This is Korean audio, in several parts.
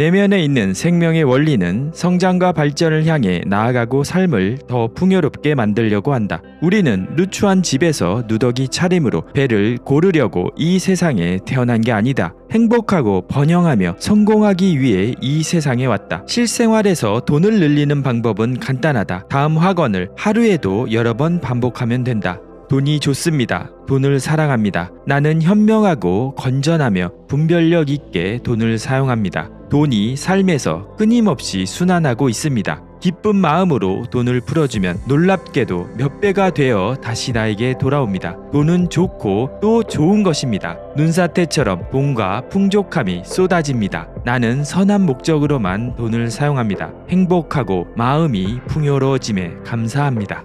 내면에 있는 생명의 원리는 성장과 발전을 향해 나아가고 삶을 더 풍요롭게 만들려고 한다. 우리는 누추한 집에서 누더기 차림으로 배를 고르려고 이 세상에 태어난 게 아니다. 행복하고 번영하며 성공하기 위해 이 세상에 왔다. 실생활에서 돈을 늘리는 방법은 간단하다. 다음 학원을 하루에도 여러 번 반복하면 된다. 돈이 좋습니다. 돈을 사랑합니다. 나는 현명하고 건전하며 분별력 있게 돈을 사용합니다. 돈이 삶에서 끊임없이 순환하고 있습니다. 기쁜 마음으로 돈을 풀어주면 놀랍게도 몇 배가 되어 다시 나에게 돌아옵니다. 돈은 좋고 또 좋은 것입니다. 눈사태처럼 돈과 풍족함이 쏟아집니다. 나는 선한 목적으로만 돈을 사용합니다. 행복하고 마음이 풍요로워짐에 감사합니다.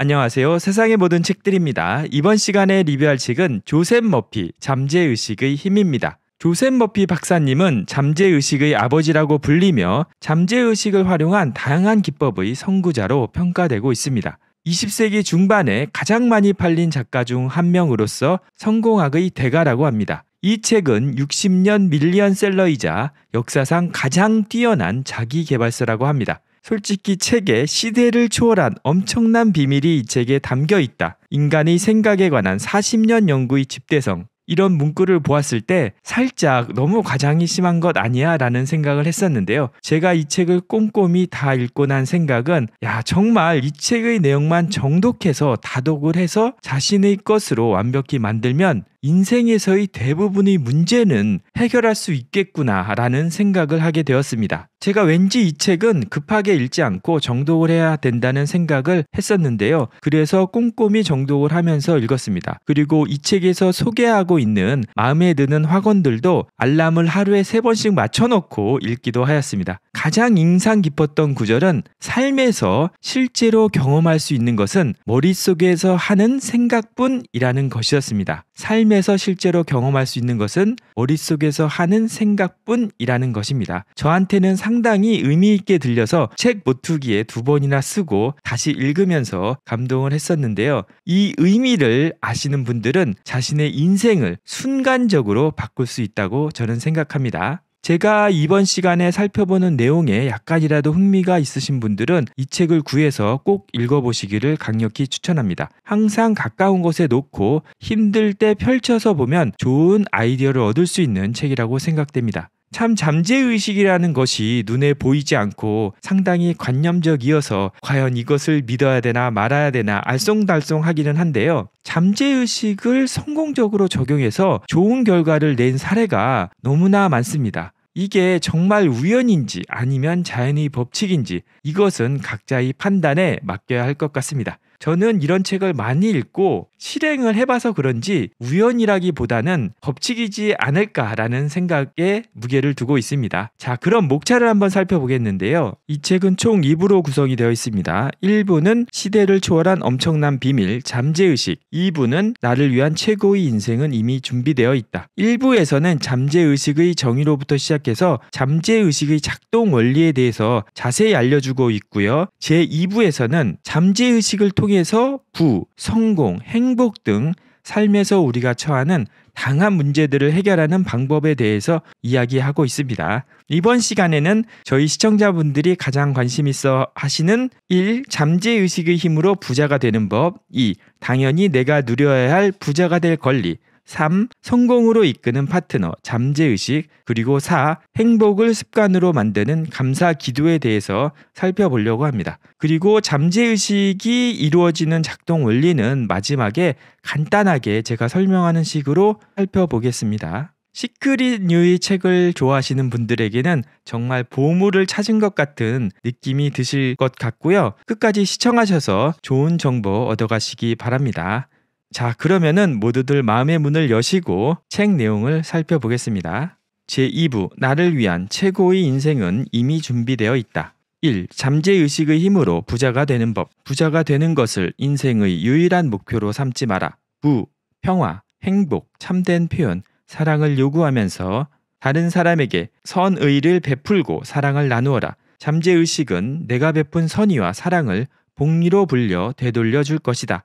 안녕하세요. 세상의 모든 책들입니다. 이번 시간에 리뷰할 책은 조셉 머피, 잠재의식의 힘입니다. 조셉 머피 박사님은 잠재의식의 아버지라고 불리며 잠재의식을 활용한 다양한 기법의 선구자로 평가되고 있습니다. 20세기 중반에 가장 많이 팔린 작가 중 한 명으로서 성공학의 대가라고 합니다. 이 책은 60년 밀리언셀러이자 역사상 가장 뛰어난 자기개발서라고 합니다. 솔직히 책에 시대를 초월한 엄청난 비밀이 이 책에 담겨 있다. 인간의 생각에 관한 40년 연구의 집대성. 이런 문구를 보았을 때 살짝 너무 과장이 심한 것 아니야 라는 생각을 했었는데요. 제가 이 책을 꼼꼼히 다 읽고 난 생각은 야, 정말 이 책의 내용만 정독해서 다독을 해서 자신의 것으로 완벽히 만들면 인생에서의 대부분의 문제는 해결할 수 있겠구나라는 생각을 하게 되었습니다. 제가 왠지 이 책은 급하게 읽지 않고 정독을 해야 된다는 생각을 했었는데요. 그래서 꼼꼼히 정독을 하면서 읽었습니다. 그리고 이 책에서 소개하고 있는 마음에 드는 학원들도 알람을 하루에 세 번씩 맞춰놓고 읽기도 하였습니다. 가장 인상 깊었던 구절은 삶에서 실제로 경험할 수 있는 것은 머릿속에서 하는 생각뿐이라는 것이었습니다. 삶 삶에서 실제로 경험할 수 있는 것은 머릿속에서 하는 생각뿐이라는 것입니다. 저한테는 상당히 의미있게 들려서 책 모투기에 두 번이나 쓰고 다시 읽으면서 감동을 했었는데요. 이 의미를 아시는 분들은 자신의 인생을 순간적으로 바꿀 수 있다고 저는 생각합니다. 제가 이번 시간에 살펴보는 내용에 약간이라도 흥미가 있으신 분들은 이 책을 구해서 꼭 읽어보시기를 강력히 추천합니다. 항상 가까운 곳에 놓고 힘들 때 펼쳐서 보면 좋은 아이디어를 얻을 수 있는 책이라고 생각됩니다. 참 잠재의식이라는 것이 눈에 보이지 않고 상당히 관념적이어서 과연 이것을 믿어야 되나 말아야 되나 알쏭달쏭하기는 한데요. 잠재의식을 성공적으로 적용해서 좋은 결과를 낸 사례가 너무나 많습니다. 이게 정말 우연인지 아니면 자연의 법칙인지 이것은 각자의 판단에 맡겨야 할 것 같습니다. 저는 이런 책을 많이 읽고 실행을 해봐서 그런지 우연이라기보다는 법칙이지 않을까라는 생각에 무게를 두고 있습니다. 자, 그럼 목차를 한번 살펴보겠는데요. 이 책은 총 2부로 구성이 되어 있습니다. 1부는 시대를 초월한 엄청난 비밀, 잠재의식. 2부는 나를 위한 최고의 인생은 이미 준비되어 있다. 1부에서는 잠재의식의 정의로부터 시작해서 잠재의식의 작동 원리에 대해서 자세히 알려주고 있고요. 제2부에서는 잠재의식을 통해 통해서 부, 성공, 행복 등 삶에서 우리가 처하는 당한 문제들을 해결하는 방법에 대해서 이야기하고 있습니다. 이번 시간에는 저희 시청자분들이 가장 관심 있어 하시는 1. 잠재의식의 힘으로 부자가 되는 법 2. 당연히 내가 누려야 할 부자가 될 권리 3. 성공으로 이끄는 파트너, 잠재의식, 그리고 4. 행복을 습관으로 만드는 감사 기도에 대해서 살펴보려고 합니다. 그리고 잠재의식이 이루어지는 작동 원리는 마지막에 간단하게 제가 설명하는 식으로 살펴보겠습니다. 시크릿 뉴이 책을 좋아하시는 분들에게는 정말 보물을 찾은 것 같은 느낌이 드실 것 같고요. 끝까지 시청하셔서 좋은 정보 얻어가시기 바랍니다. 자, 그러면은 모두들 마음의 문을 여시고 책 내용을 살펴보겠습니다. 제2부 나를 위한 최고의 인생은 이미 준비되어 있다. 1. 잠재의식의 힘으로 부자가 되는 법. 부자가 되는 것을 인생의 유일한 목표로 삼지 마라. 2. 평화, 행복, 참된 표현, 사랑을 요구하면서 다른 사람에게 선의를 베풀고 사랑을 나누어라. 잠재의식은 내가 베푼 선의와 사랑을 복리로 불려 되돌려 줄 것이다.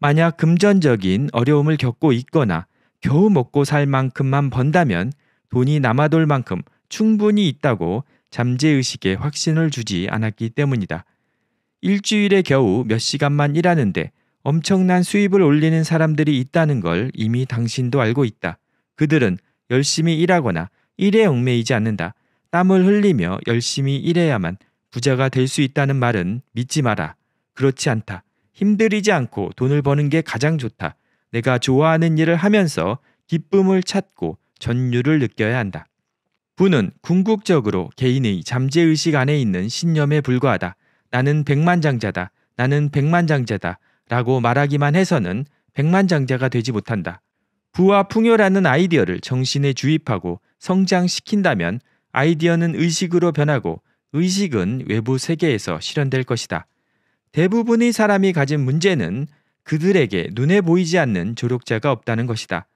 만약 금전적인 어려움을 겪고 있거나 겨우 먹고 살 만큼만 번다면 돈이 남아돌 만큼 충분히 있다고 잠재의식에 확신을 주지 않았기 때문이다. 일주일에 겨우 몇 시간만 일하는데 엄청난 수입을 올리는 사람들이 있다는 걸 이미 당신도 알고 있다. 그들은 열심히 일하거나 일에 얽매이지 않는다. 땀을 흘리며 열심히 일해야만 부자가 될 수 있다는 말은 믿지 마라. 그렇지 않다. 힘들이지 않고 돈을 버는 게 가장 좋다. 내가 좋아하는 일을 하면서 기쁨을 찾고 전율을 느껴야 한다. 부는 궁극적으로 개인의 잠재의식 안에 있는 신념에 불과하다. 나는 백만장자다. 나는 백만장자다. 라고 말하기만 해서는 백만장자가 되지 못한다. 부와 풍요라는 아이디어를 정신에 주입하고 성장시킨다면 아이디어는 의식으로 변하고 의식은 외부 세계에서 실현될 것이다. 대부분의 사람이 가진 문제는 그들에게 눈에 보이지 않는 조력자가 없다는 것이다.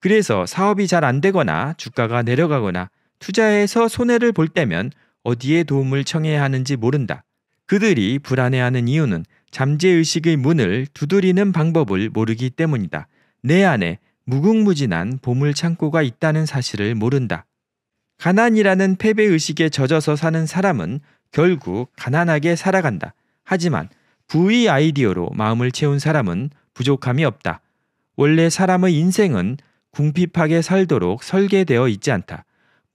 그래서 사업이 잘 안 되거나 주가가 내려가거나 투자에서 손해를 볼 때면 어디에 도움을 청해야 하는지 모른다. 그들이 불안해하는 이유는 잠재의식의 문을 두드리는 방법을 모르기 때문이다. 내 안에 무궁무진한 보물 창고가 있다는 사실을 모른다. 가난이라는 패배의식에 젖어서 사는 사람은 결국 가난하게 살아간다. 하지만 부의 아이디어로 마음을 채운 사람은 부족함이 없다. 원래 사람의 인생은 궁핍하게 살도록 설계되어 있지 않다.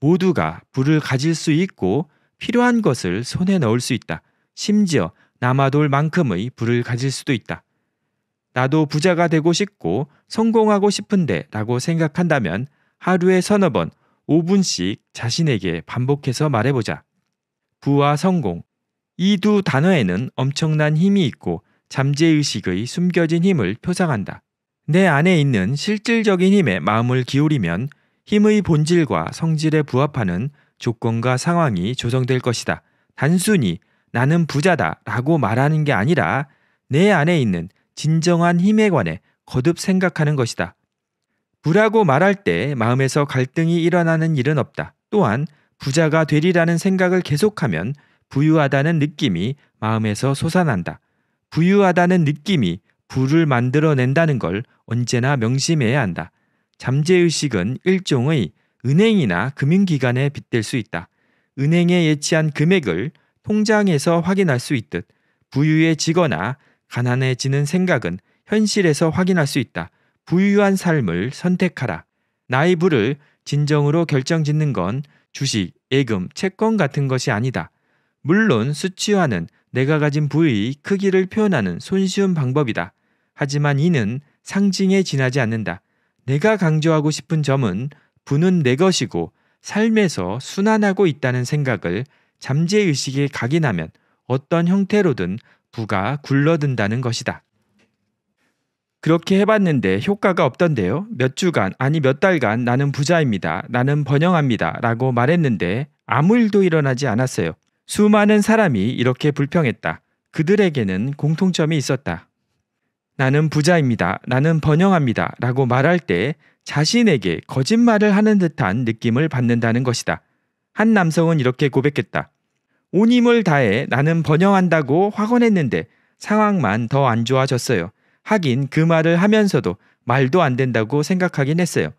모두가 부를 가질 수 있고 필요한 것을 손에 넣을 수 있다. 심지어 남아돌 만큼의 부를 가질 수도 있다. 나도 부자가 되고 싶고 성공하고 싶은데 라고 생각한다면 하루에 서너 번 5분씩 자신에게 반복해서 말해보자. 부와 성공, 이두 단어에는 엄청난 힘이 있고 잠재의식의 숨겨진 힘을 표상한다. 내 안에 있는 실질적인 힘에 마음을 기울이면 힘의 본질과 성질에 부합하는 조건과 상황이 조성될 것이다. 단순히 나는 부자다 라고 말하는 게 아니라 내 안에 있는 진정한 힘에 관해 거듭 생각하는 것이다. 부라고 말할 때 마음에서 갈등이 일어나는 일은 없다. 또한 부자가 되리라는 생각을 계속하면 부유하다는 느낌이 마음에서 솟아난다. 부유하다는 느낌이 부를 만들어낸다는 걸 언제나 명심해야 한다. 잠재의식은 일종의 은행이나 금융기관에 빗댈 수 있다. 은행에 예치한 금액을 통장에서 확인할 수 있듯 부유해지거나 가난해지는 생각은 현실에서 확인할 수 있다. 부유한 삶을 선택하라. 나이 부를 진정으로 결정짓는 건 주식, 예금, 채권 같은 것이 아니다. 물론 수치화는 내가 가진 부위의 크기를 표현하는 손쉬운 방법이다. 하지만 이는 상징에 지나지 않는다. 내가 강조하고 싶은 점은 부는 내 것이고 삶에서 순환하고 있다는 생각을 잠재의식에 각인하면 어떤 형태로든 부가 굴러든다는 것이다. 그렇게 해봤는데 효과가 없던데요. 몇 주간, 아니 몇 달간 나는 부자입니다. 나는 번영합니다. 라고 말했는데 아무 일도 일어나지 않았어요. 수많은 사람이 이렇게 불평했다. 그들에게는 공통점이 있었다. 나는 부자입니다. 나는 번영합니다. 라고 말할 때 자신에게 거짓말을 하는 듯한 느낌을 받는다는 것이다. 한 남성은 이렇게 고백했다. 온 힘을 다해 나는 번영한다고 확언했는데 상황만 더 안 좋아졌어요. 하긴 그 말을 하면서도 말도 안 된다고 생각하긴 했어요.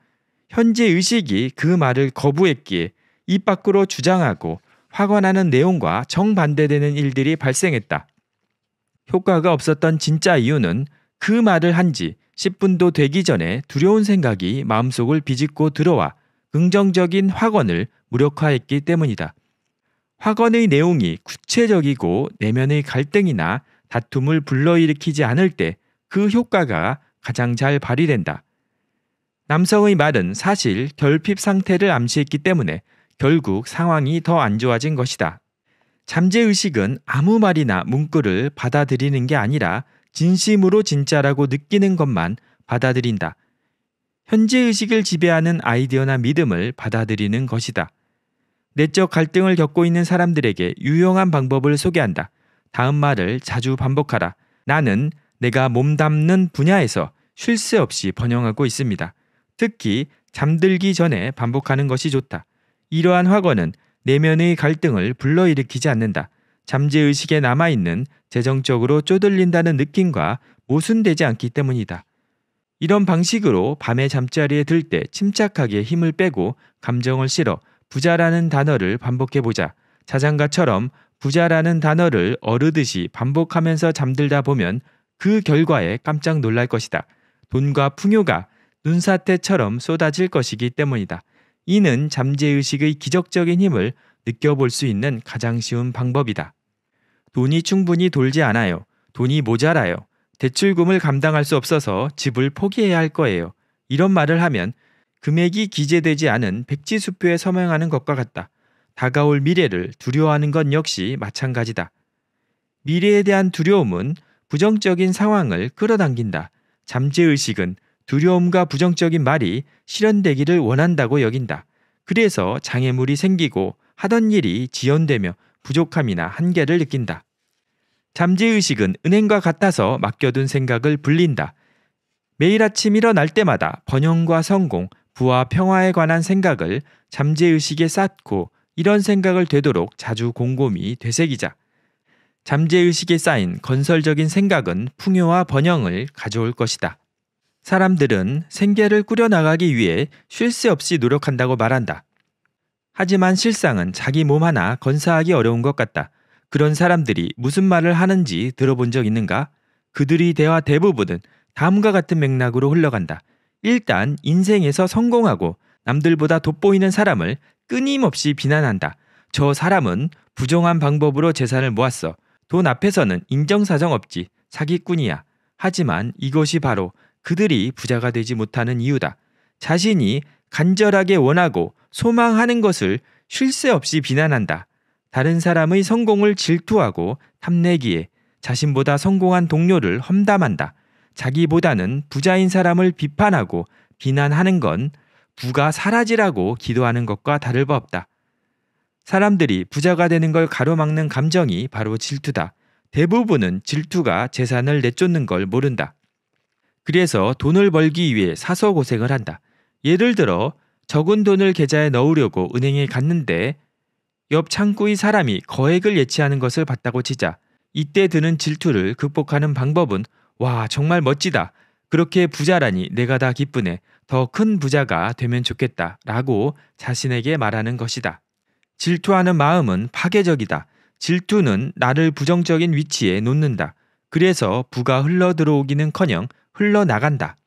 현재 의식이 그 말을 거부했기에 입 밖으로 주장하고 화가 나는 내용과 정반대되는 일들이 발생했다. 효과가 없었던 진짜 이유는 그 말을 한 지 10분도 되기 전에 두려운 생각이 마음속을 비집고 들어와 긍정적인 확언을 무력화했기 때문이다. 확언의 내용이 구체적이고 내면의 갈등이나 다툼을 불러일으키지 않을 때 그 효과가 가장 잘 발휘된다. 남성의 말은 사실 결핍 상태를 암시했기 때문에 결국 상황이 더 안 좋아진 것이다. 잠재의식은 아무 말이나 문구를 받아들이는 게 아니라 진심으로 진짜라고 느끼는 것만 받아들인다. 현재의식을 지배하는 아이디어나 믿음을 받아들이는 것이다. 내적 갈등을 겪고 있는 사람들에게 유용한 방법을 소개한다. 다음 말을 자주 반복하라. 나는 내가 몸담는 분야에서 쉴 새 없이 번영하고 있습니다. 특히 잠들기 전에 반복하는 것이 좋다. 이러한 확언은 내면의 갈등을 불러일으키지 않는다. 잠재의식에 남아있는 재정적으로 쪼들린다는 느낌과 모순되지 않기 때문이다. 이런 방식으로 밤에 잠자리에 들 때 침착하게 힘을 빼고 감정을 실어 부자라는 단어를 반복해보자. 자장가처럼 부자라는 단어를 어르듯이 반복하면서 잠들다 보면 그 결과에 깜짝 놀랄 것이다. 돈과 풍요가 눈사태처럼 쏟아질 것이기 때문이다. 이는 잠재의식의 기적적인 힘을 느껴볼 수 있는 가장 쉬운 방법이다. 돈이 충분히 돌지 않아요. 돈이 모자라요. 대출금을 감당할 수 없어서 집을 포기해야 할 거예요. 이런 말을 하면 금액이 기재되지 않은 백지수표에 서명하는 것과 같다. 다가올 미래를 두려워하는 건 역시 마찬가지다. 미래에 대한 두려움은 부정적인 상황을 끌어당긴다. 잠재의식은 두려움과 부정적인 말이 실현되기를 원한다고 여긴다. 그래서 장애물이 생기고 하던 일이 지연되며 부족함이나 한계를 느낀다. 잠재의식은 은행과 같아서 맡겨둔 생각을 불린다. 매일 아침 일어날 때마다 번영과 성공, 부와 평화에 관한 생각을 잠재의식에 쌓고 이런 생각을 되도록 자주 곰곰이 되새기자. 잠재의식에 쌓인 건설적인 생각은 풍요와 번영을 가져올 것이다. 사람들은 생계를 꾸려나가기 위해 쉴 새 없이 노력한다고 말한다. 하지만 실상은 자기 몸 하나 건사하기 어려운 것 같다. 그런 사람들이 무슨 말을 하는지 들어본 적 있는가? 그들이 대화 대부분은 다음과 같은 맥락으로 흘러간다. 일단 인생에서 성공하고 남들보다 돋보이는 사람을 끊임없이 비난한다. 저 사람은 부정한 방법으로 재산을 모았어. 돈 앞에서는 인정사정 없지. 사기꾼이야. 하지만 이것이 바로 그들이 부자가 되지 못하는 이유다. 자신이 간절하게 원하고 소망하는 것을 쉴 새 없이 비난한다. 다른 사람의 성공을 질투하고 탐내기에 자신보다 성공한 동료를 험담한다. 자기보다는 부자인 사람을 비판하고 비난하는 건 부가 사라지라고 기도하는 것과 다를 바 없다. 사람들이 부자가 되는 걸 가로막는 감정이 바로 질투다. 대부분은 질투가 재산을 내쫓는 걸 모른다. 그래서 돈을 벌기 위해 사서 고생을 한다. 예를 들어 적은 돈을 계좌에 넣으려고 은행에 갔는데 옆 창구의 사람이 거액을 예치하는 것을 봤다고 치자 이때 드는 질투를 극복하는 방법은 와 정말 멋지다. 그렇게 부자라니 내가 다 기쁘네. 더 큰 부자가 되면 좋겠다. 라고 자신에게 말하는 것이다. 질투하는 마음은 파괴적이다. 질투는 나를 부정적인 위치에 놓는다. 그래서 부가 흘러 들어오기는 커녕 흘러나간다.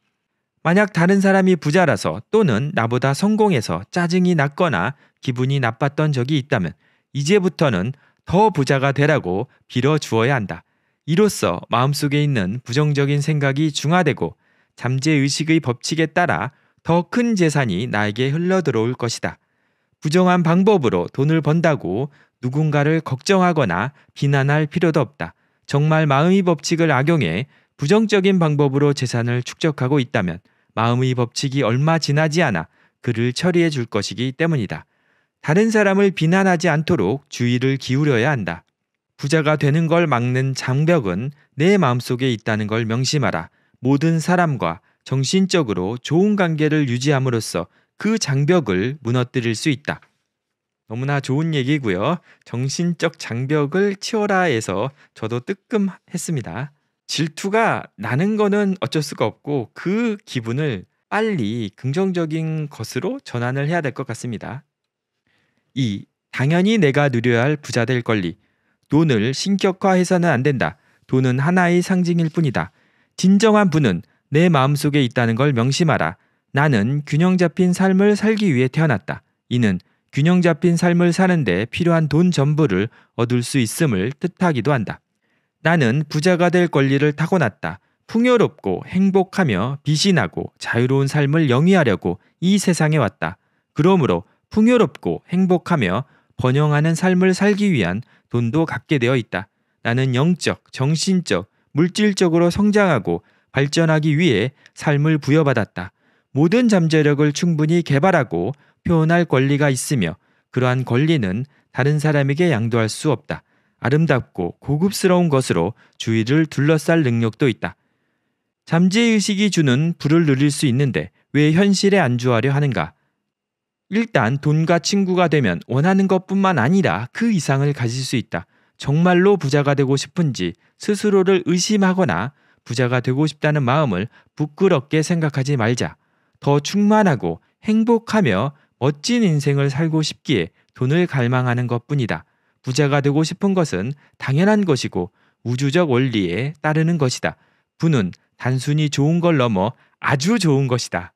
만약 다른 사람이 부자라서 또는 나보다 성공해서 짜증이 났거나 기분이 나빴던 적이 있다면 이제부터는 더 부자가 되라고 빌어주어야 한다. 이로써 마음속에 있는 부정적인 생각이 중화되고 잠재의식의 법칙에 따라 더 큰 재산이 나에게 흘러들어올 것이다. 부정한 방법으로 돈을 번다고 누군가를 걱정하거나 비난할 필요도 없다. 정말 마음의 법칙을 악용해 부정적인 방법으로 재산을 축적하고 있다면 마음의 법칙이 얼마 지나지 않아 그를 처리해 줄 것이기 때문이다. 다른 사람을 비난하지 않도록 주의를 기울여야 한다. 부자가 되는 걸 막는 장벽은 내 마음속에 있다는 걸 명심하라. 모든 사람과 정신적으로 좋은 관계를 유지함으로써 그 장벽을 무너뜨릴 수 있다. 너무나 좋은 얘기고요. 정신적 장벽을 치워라해서 저도 뜨끔했습니다. 질투가 나는 거는 어쩔 수가 없고 그 기분을 빨리 긍정적인 것으로 전환을 해야 될 것 같습니다. 2. 당연히 내가 누려야 할 부자 될 권리. 돈을 신격화해서는 안 된다. 돈은 하나의 상징일 뿐이다. 진정한 부는 내 마음속에 있다는 걸 명심하라. 나는 균형 잡힌 삶을 살기 위해 태어났다. 이는 균형 잡힌 삶을 사는데 필요한 돈 전부를 얻을 수 있음을 뜻하기도 한다. 나는 부자가 될 권리를 타고났다. 풍요롭고 행복하며 빛이 나고 자유로운 삶을 영위하려고 이 세상에 왔다. 그러므로 풍요롭고 행복하며 번영하는 삶을 살기 위한 돈도 갖게 되어 있다. 나는 영적, 정신적, 물질적으로 성장하고 발전하기 위해 삶을 부여받았다. 모든 잠재력을 충분히 개발하고 표현할 권리가 있으며 그러한 권리는 다른 사람에게 양도할 수 없다. 아름답고 고급스러운 것으로 주위를 둘러쌀 능력도 있다. 잠재의식이 주는 부를 누릴 수 있는데 왜 현실에 안주하려 하는가? 일단 돈과 친구가 되면 원하는 것뿐만 아니라 그 이상을 가질 수 있다. 정말로 부자가 되고 싶은지 스스로를 의심하거나 부자가 되고 싶다는 마음을 부끄럽게 생각하지 말자. 더 충만하고 행복하며 멋진 인생을 살고 싶기에 돈을 갈망하는 것 뿐이다. 부자가 되고 싶은 것은 당연한 것이고 우주적 원리에 따르는 것이다. 부는 단순히 좋은 걸 넘어 아주 좋은 것이다.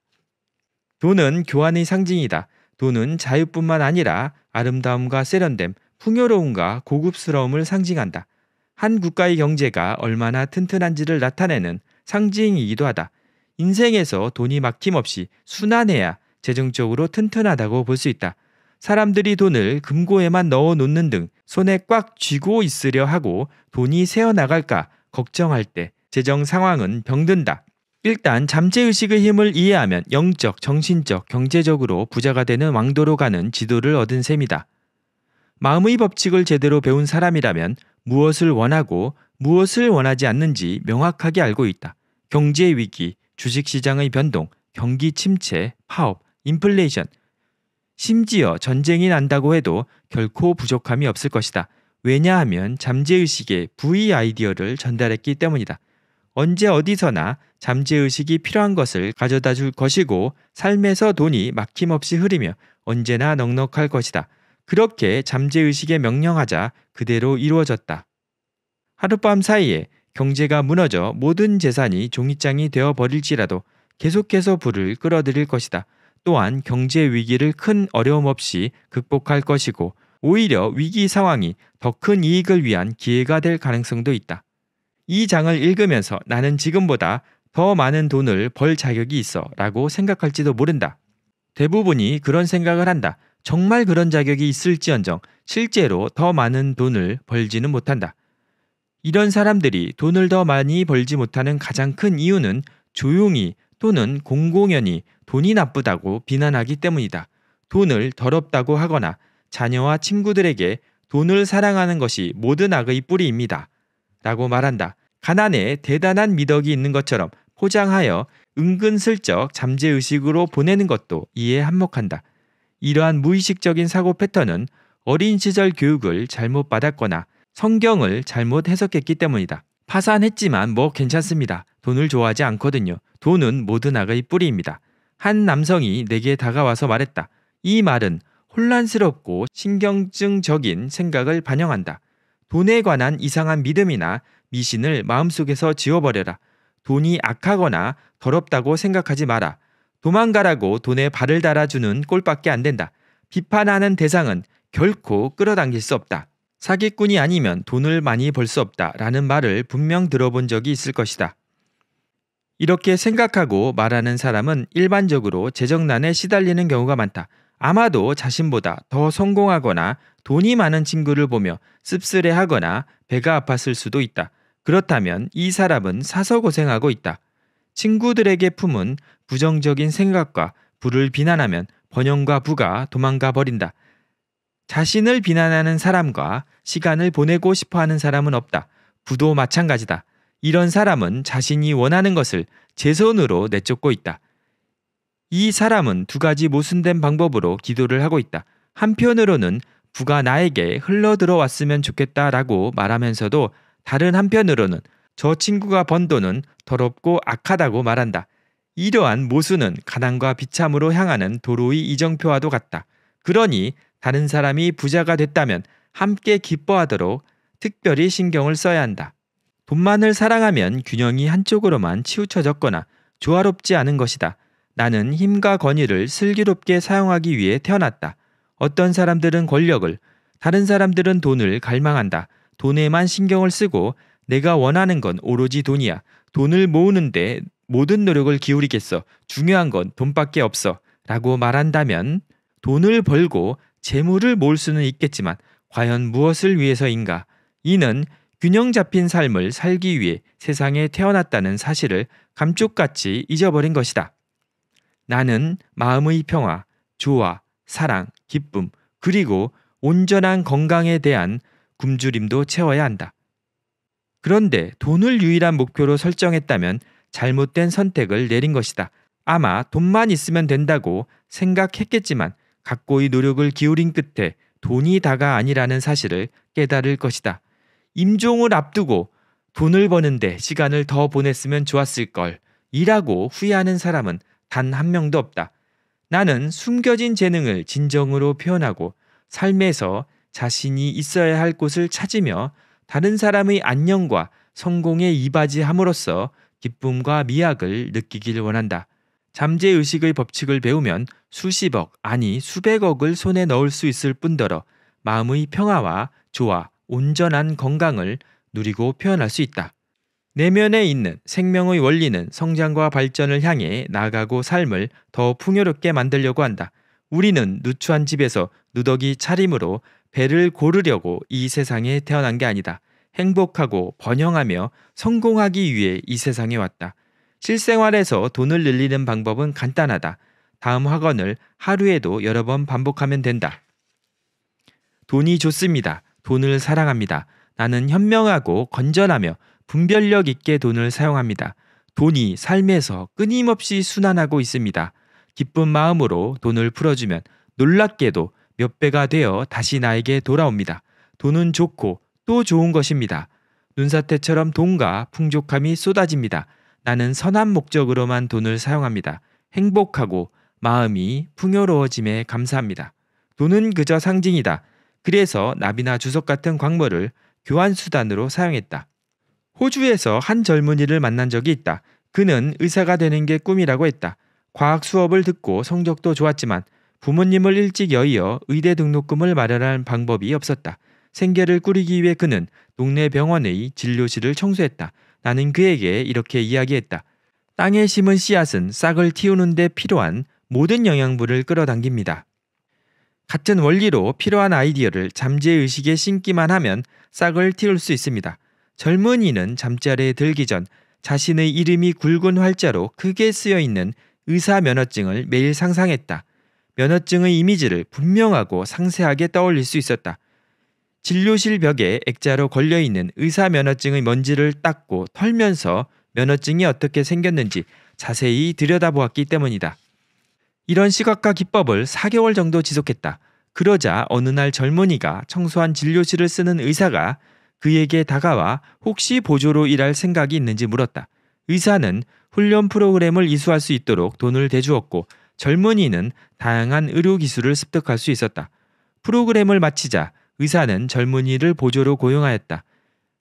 돈은 교환의 상징이다. 돈은 자유뿐만 아니라 아름다움과 세련됨, 풍요로움과 고급스러움을 상징한다. 한 국가의 경제가 얼마나 튼튼한지를 나타내는 상징이기도 하다. 인생에서 돈이 막힘없이 순환해야 재정적으로 튼튼하다고 볼 수 있다. 사람들이 돈을 금고에만 넣어 놓는 등 손에 꽉 쥐고 있으려 하고 돈이 새어나갈까 걱정할 때 재정 상황은 병든다. 일단 잠재의식의 힘을 이해하면 영적, 정신적, 경제적으로 부자가 되는 왕도로 가는 지도를 얻은 셈이다. 마음의 법칙을 제대로 배운 사람이라면 무엇을 원하고 무엇을 원하지 않는지 명확하게 알고 있다. 경제 위기, 주식시장의 변동, 경기 침체, 파업, 인플레이션, 심지어 전쟁이 난다고 해도 결코 부족함이 없을 것이다. 왜냐하면 잠재의식에 부의 아이디어를 전달했기 때문이다. 언제 어디서나 잠재의식이 필요한 것을 가져다 줄 것이고 삶에서 돈이 막힘없이 흐르며 언제나 넉넉할 것이다. 그렇게 잠재의식에 명령하자 그대로 이루어졌다. 하룻밤 사이에 경제가 무너져 모든 재산이 종이장이 되어 버릴지라도 계속해서 불을 끌어들일 것이다. 또한 경제 위기를 큰 어려움 없이 극복할 것이고 오히려 위기 상황이 더 큰 이익을 위한 기회가 될 가능성도 있다. 이 장을 읽으면서 나는 지금보다 더 많은 돈을 벌 자격이 있어 라고 생각할지도 모른다. 대부분이 그런 생각을 한다. 정말 그런 자격이 있을지언정 실제로 더 많은 돈을 벌지는 못한다. 이런 사람들이 돈을 더 많이 벌지 못하는 가장 큰 이유는 조용히 또는 공공연히 돈이 나쁘다고 비난하기 때문이다. 돈을 더럽다고 하거나 자녀와 친구들에게 돈을 사랑하는 것이 모든 악의 뿌리입니다. 라고 말한다. 가난에 대단한 미덕이 있는 것처럼 포장하여 은근슬쩍 잠재의식으로 보내는 것도 이에 한몫한다. 이러한 무의식적인 사고 패턴은 어린 시절 교육을 잘못 받았거나 성경을 잘못 해석했기 때문이다. 파산했지만 뭐 괜찮습니다. 돈을 좋아하지 않거든요. 돈은 모든 악의 뿌리입니다. 한 남성이 내게 다가와서 말했다. 이 말은 혼란스럽고 신경증적인 생각을 반영한다. 돈에 관한 이상한 믿음이나 미신을 마음속에서 지워버려라. 돈이 악하거나 더럽다고 생각하지 마라. 도망가라고 돈에 발을 달아주는 꼴밖에 안 된다. 비판하는 대상은 결코 끌어당길 수 없다. 사기꾼이 아니면 돈을 많이 벌 수 없다. 라는 말을 분명 들어본 적이 있을 것이다. 이렇게 생각하고 말하는 사람은 일반적으로 재정난에 시달리는 경우가 많다. 아마도 자신보다 더 성공하거나 돈이 많은 친구를 보며 씁쓸해 하거나 배가 아팠을 수도 있다. 그렇다면 이 사람은 사서 고생하고 있다. 친구들에게 품은 부정적인 생각과 부를 비난하면 번영과 부가 도망가 버린다. 자신을 비난하는 사람과 시간을 보내고 싶어 하는 사람은 없다. 부도 마찬가지다. 이런 사람은 자신이 원하는 것을 제 손으로 내쫓고 있다. 이 사람은 두 가지 모순된 방법으로 기도를 하고 있다. 한편으로는 부가 나에게 흘러 들어왔으면 좋겠다라고 말하면서도 다른 한편으로는 저 친구가 번 돈은 더럽고 악하다고 말한다. 이러한 모순은 가난과 비참으로 향하는 도로의 이정표와도 같다. 그러니 다른 사람이 부자가 됐다면 함께 기뻐하도록 특별히 신경을 써야 한다. 돈만을 사랑하면 균형이 한쪽으로만 치우쳐졌거나 조화롭지 않은 것이다. 나는 힘과 권위를 슬기롭게 사용하기 위해 태어났다. 어떤 사람들은 권력을, 다른 사람들은 돈을 갈망한다. 돈에만 신경을 쓰고 내가 원하는 건 오로지 돈이야. 돈을 모으는데 모든 노력을 기울이겠어. 중요한 건 돈밖에 없어. 라고 말한다면 돈을 벌고 재물을 모을 수는 있겠지만 과연 무엇을 위해서인가? 이는 균형 잡힌 삶을 살기 위해 세상에 태어났다는 사실을 감쪽같이 잊어버린 것이다. 나는 마음의 평화, 조화, 사랑, 기쁨, 그리고 온전한 건강에 대한 굶주림도 채워야 한다. 그런데 돈을 유일한 목표로 설정했다면 잘못된 선택을 내린 것이다. 아마 돈만 있으면 된다고 생각했겠지만 각고의 노력을 기울인 끝에 돈이 다가 아니라는 사실을 깨달을 것이다. 임종을 앞두고 돈을 버는데 시간을 더 보냈으면 좋았을 걸. 이라고 후회하는 사람은 단 한 명도 없다. 나는 숨겨진 재능을 진정으로 표현하고 삶에서 자신이 있어야 할 곳을 찾으며 다른 사람의 안녕과 성공에 이바지함으로써 기쁨과 미약을 느끼길 원한다. 잠재의식의 법칙을 배우면 수십억, 아니 수백억을 손에 넣을 수 있을 뿐더러 마음의 평화와 조화, 온전한 건강을 누리고 표현할 수 있다. 내면에 있는 생명의 원리는 성장과 발전을 향해 나가고 삶을 더 풍요롭게 만들려고 한다. 우리는 누추한 집에서 누더기 차림으로 배를 고르려고 이 세상에 태어난 게 아니다. 행복하고 번영하며 성공하기 위해 이 세상에 왔다. 실생활에서 돈을 늘리는 방법은 간단하다. 다음 학원을 하루에도 여러 번 반복하면 된다. 돈이 좋습니다. 돈을 사랑합니다. 나는 현명하고 건전하며 분별력 있게 돈을 사용합니다. 돈이 삶에서 끊임없이 순환하고 있습니다. 기쁜 마음으로 돈을 풀어주면 놀랍게도 몇 배가 되어 다시 나에게 돌아옵니다. 돈은 좋고 또 좋은 것입니다. 눈사태처럼 돈과 풍족함이 쏟아집니다. 나는 선한 목적으로만 돈을 사용합니다. 행복하고 마음이 풍요로워짐에 감사합니다. 돈은 그저 상징이다. 그래서 나비나 주석 같은 광물을 교환 수단으로 사용했다. 호주에서 한 젊은이를 만난 적이 있다. 그는 의사가 되는 게 꿈이라고 했다. 과학 수업을 듣고 성적도 좋았지만 부모님을 일찍 여의어 의대 등록금을 마련한 방법이 없었다. 생계를 꾸리기 위해 그는 동네 병원의 진료실을 청소했다. 나는 그에게 이렇게 이야기했다. 땅에 심은 씨앗은 싹을 틔우는데 필요한 모든 영양분을 끌어당깁니다. 같은 원리로 필요한 아이디어를 잠재의식에 심기만 하면 싹을 틔울 수 있습니다. 젊은이는 잠자리에 들기 전 자신의 이름이 굵은 활자로 크게 쓰여 있는 의사 면허증을 매일 상상했다. 면허증의 이미지를 분명하고 상세하게 떠올릴 수 있었다. 진료실 벽에 액자로 걸려 있는 의사 면허증의 먼지를 닦고 털면서 면허증이 어떻게 생겼는지 자세히 들여다보았기 때문이다. 이런 시각과 기법을 4개월 정도 지속했다. 그러자 어느 날 젊은이가 청소한 진료실을 쓰는 의사가 그에게 다가와 혹시 보조로 일할 생각이 있는지 물었다. 의사는 훈련 프로그램을 이수할 수 있도록 돈을 대주었고 젊은이는 다양한 의료 기술을 습득할 수 있었다. 프로그램을 마치자 의사는 젊은이를 보조로 고용하였다.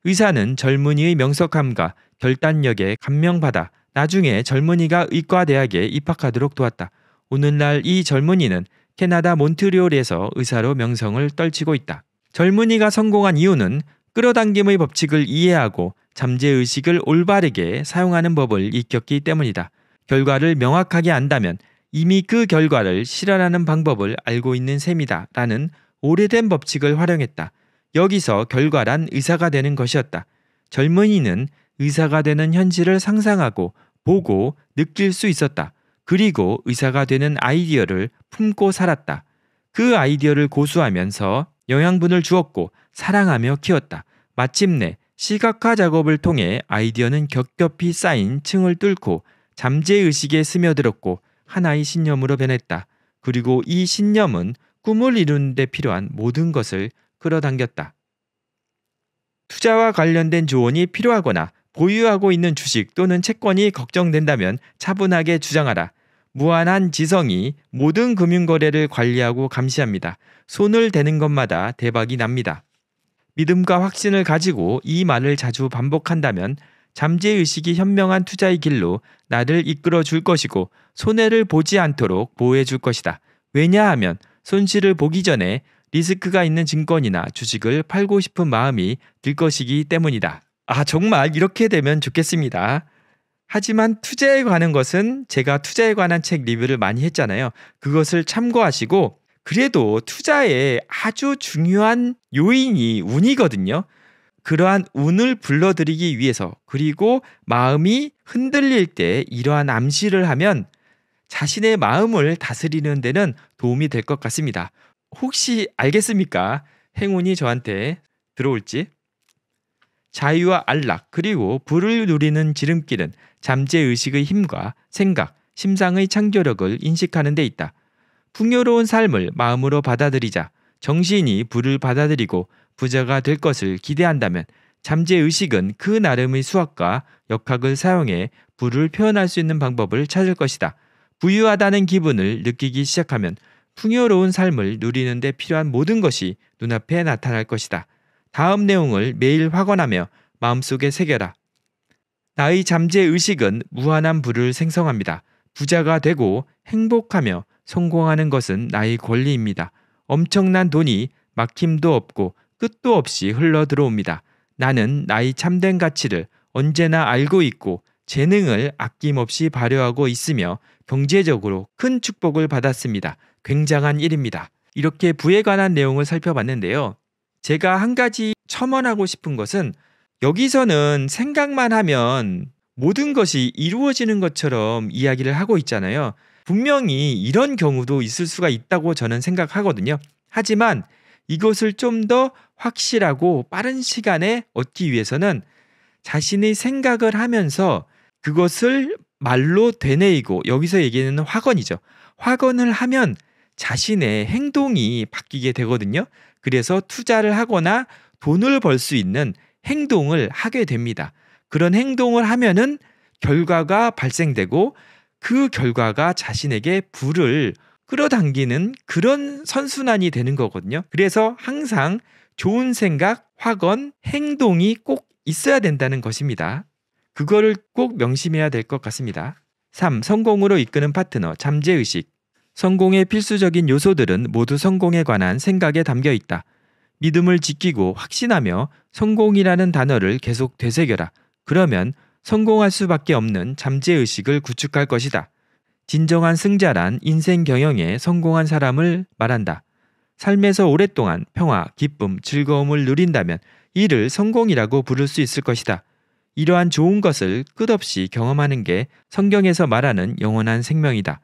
의사는 젊은이의 명석함과 결단력에 감명받아 나중에 젊은이가 의과대학에 입학하도록 도왔다. 오늘날 이 젊은이는 캐나다 몬트리올에서 의사로 명성을 떨치고 있다. 젊은이가 성공한 이유는 끌어당김의 법칙을 이해하고 잠재의식을 올바르게 사용하는 법을 익혔기 때문이다. 결과를 명확하게 안다면 이미 그 결과를 실현하는 방법을 알고 있는 셈이다. 라는 오래된 법칙을 활용했다. 여기서 결과란 의사가 되는 것이었다. 젊은이는 의사가 되는 현실을 상상하고 보고 느낄 수 있었다. 그리고 의사가 되는 아이디어를 품고 살았다. 그 아이디어를 고수하면서 영양분을 주었고 사랑하며 키웠다. 마침내 시각화 작업을 통해 아이디어는 겹겹이 쌓인 층을 뚫고 잠재의식에 스며들었고 하나의 신념으로 변했다. 그리고 이 신념은 꿈을 이루는 데 필요한 모든 것을 끌어당겼다. 투자와 관련된 조언이 필요하거나 보유하고 있는 주식 또는 채권이 걱정된다면 차분하게 주장하라. 무한한 지성이 모든 금융거래를 관리하고 감시합니다. 손을 대는 것마다 대박이 납니다. 믿음과 확신을 가지고 이 말을 자주 반복한다면 잠재의식이 현명한 투자의 길로 나를 이끌어 줄 것이고 손해를 보지 않도록 보호해 줄 것이다. 왜냐하면 손실을 보기 전에 리스크가 있는 증권이나 주식을 팔고 싶은 마음이 들 것이기 때문이다. 아, 정말 이렇게 되면 좋겠습니다. 하지만 투자에 관한 것은 제가 투자에 관한 책 리뷰를 많이 했잖아요. 그것을 참고하시고 그래도 투자에 아주 중요한 요인이 운이거든요. 그러한 운을 불러들이기 위해서 그리고 마음이 흔들릴 때 이러한 암시를 하면 자신의 마음을 다스리는 데는 도움이 될 것 같습니다. 혹시 알겠습니까? 행운이 저한테 들어올지? 자유와 안락 그리고 불을 누리는 지름길은 잠재의식의 힘과 생각, 심상의 창조력을 인식하는 데 있다. 풍요로운 삶을 마음으로 받아들이자 정신이 불을 받아들이고 부자가 될 것을 기대한다면 잠재의식은 그 나름의 수학과 역학을 사용해 불을 표현할 수 있는 방법을 찾을 것이다. 부유하다는 기분을 느끼기 시작하면 풍요로운 삶을 누리는 데 필요한 모든 것이 눈앞에 나타날 것이다. 다음 내용을 매일 확언하며 마음속에 새겨라. 나의 잠재 의식은 무한한 부를 생성합니다. 부자가 되고 행복하며 성공하는 것은 나의 권리입니다. 엄청난 돈이 막힘도 없고 끝도 없이 흘러 들어옵니다. 나는 나의 참된 가치를 언제나 알고 있고 재능을 아낌없이 발휘하고 있으며 경제적으로 큰 축복을 받았습니다. 굉장한 일입니다. 이렇게 부에 관한 내용을 살펴봤는데요. 제가 한 가지 첨언하고 싶은 것은 여기서는 생각만 하면 모든 것이 이루어지는 것처럼 이야기를 하고 있잖아요. 분명히 이런 경우도 있을 수가 있다고 저는 생각하거든요. 하지만 이것을 좀 더 확실하고 빠른 시간에 얻기 위해서는 자신의 생각을 하면서 그것을 말로 되뇌이고 여기서 얘기하는 화건이죠. 화건을 하면 자신의 행동이 바뀌게 되거든요. 그래서 투자를 하거나 돈을 벌 수 있는 행동을 하게 됩니다. 그런 행동을 하면은 결과가 발생되고 그 결과가 자신에게 부를 끌어당기는 그런 선순환이 되는 거거든요. 그래서 항상 좋은 생각, 확언, 행동이 꼭 있어야 된다는 것입니다. 그거를 꼭 명심해야 될 것 같습니다. 3. 성공으로 이끄는 파트너, 잠재의식. 성공의 필수적인 요소들은 모두 성공에 관한 생각에 담겨 있다. 믿음을 지키고 확신하며 성공이라는 단어를 계속 되새겨라. 그러면 성공할 수밖에 없는 잠재의식을 구축할 것이다. 진정한 승자란 인생 경영에 성공한 사람을 말한다. 삶에서 오랫동안 평화, 기쁨, 즐거움을 누린다면 이를 성공이라고 부를 수 있을 것이다. 이러한 좋은 것을 끝없이 경험하는 게 성경에서 말하는 영원한 생명이다.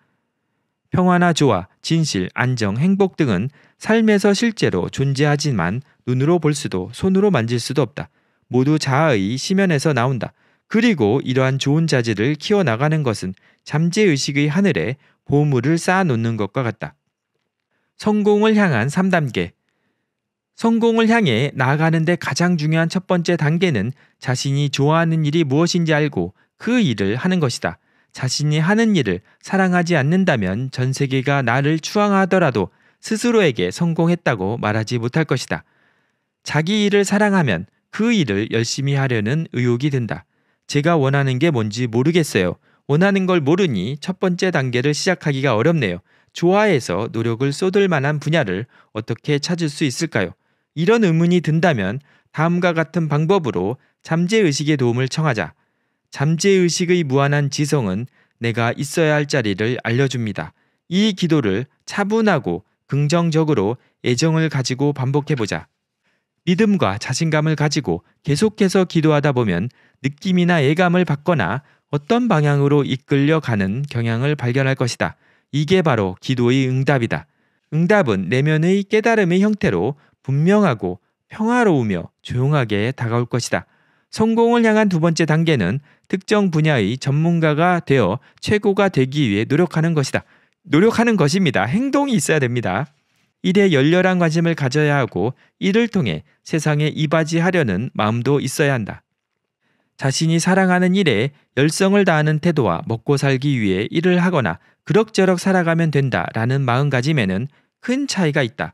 평화나 조화, 진실, 안정, 행복 등은 삶에서 실제로 존재하지만 눈으로 볼 수도 손으로 만질 수도 없다. 모두 자아의 심연에서 나온다. 그리고 이러한 좋은 자질을 키워나가는 것은 잠재의식의 하늘에 보물을 쌓아놓는 것과 같다. 성공을 향한 3단계 성공을 향해 나아가는데 가장 중요한 첫 번째 단계는 자신이 좋아하는 일이 무엇인지 알고 그 일을 하는 것이다. 자신이 하는 일을 사랑하지 않는다면 전 세계가 나를 추앙하더라도 스스로에게 성공했다고 말하지 못할 것이다. 자기 일을 사랑하면 그 일을 열심히 하려는 의욕이 든다. 제가 원하는 게 뭔지 모르겠어요. 원하는 걸 모르니 첫 번째 단계를 시작하기가 어렵네요. 좋아해서 노력을 쏟을 만한 분야를 어떻게 찾을 수 있을까요? 이런 의문이 든다면 다음과 같은 방법으로 잠재의식의 도움을 청하자. 잠재의식의 무한한 지성은 내가 있어야 할 자리를 알려줍니다. 이 기도를 차분하고 긍정적으로 애정을 가지고 반복해보자. 믿음과 자신감을 가지고 계속해서 기도하다 보면 느낌이나 예감을 받거나 어떤 방향으로 이끌려가는 경향을 발견할 것이다. 이게 바로 기도의 응답이다. 응답은 내면의 깨달음의 형태로 분명하고 평화로우며 조용하게 다가올 것이다. 성공을 향한 두 번째 단계는 특정 분야의 전문가가 되어 최고가 되기 위해 노력하는 것이다. 노력하는 것입니다. 행동이 있어야 됩니다. 일에 열렬한 관심을 가져야 하고 이를 통해 세상에 이바지하려는 마음도 있어야 한다. 자신이 사랑하는 일에 열성을 다하는 태도와 먹고 살기 위해 일을 하거나 그럭저럭 살아가면 된다라는 마음가짐에는 큰 차이가 있다.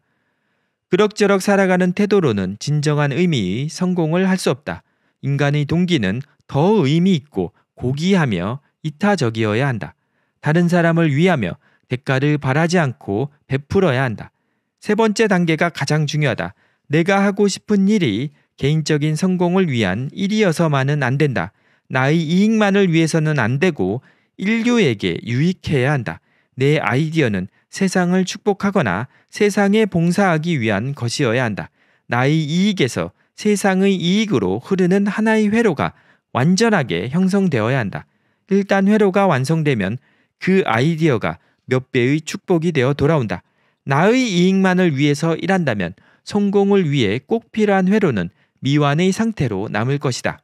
그럭저럭 살아가는 태도로는 진정한 의미의 성공을 할 수 없다. 인간의 동기는 더 의미 있고 고귀하며 이타적이어야 한다. 다른 사람을 위하며 대가를 바라지 않고 베풀어야 한다. 세 번째 단계가 가장 중요하다. 내가 하고 싶은 일이 개인적인 성공을 위한 일이어서만은 안 된다. 나의 이익만을 위해서는 안 되고 인류에게 유익해야 한다. 내 아이디어는 세상을 축복하거나 세상에 봉사하기 위한 것이어야 한다. 나의 이익에서 세상의 이익으로 흐르는 하나의 회로가 완전하게 형성되어야 한다. 일단 회로가 완성되면 그 아이디어가 몇 배의 축복이 되어 돌아온다. 나의 이익만을 위해서 일한다면 성공을 위해 꼭 필요한 회로는 미완의 상태로 남을 것이다.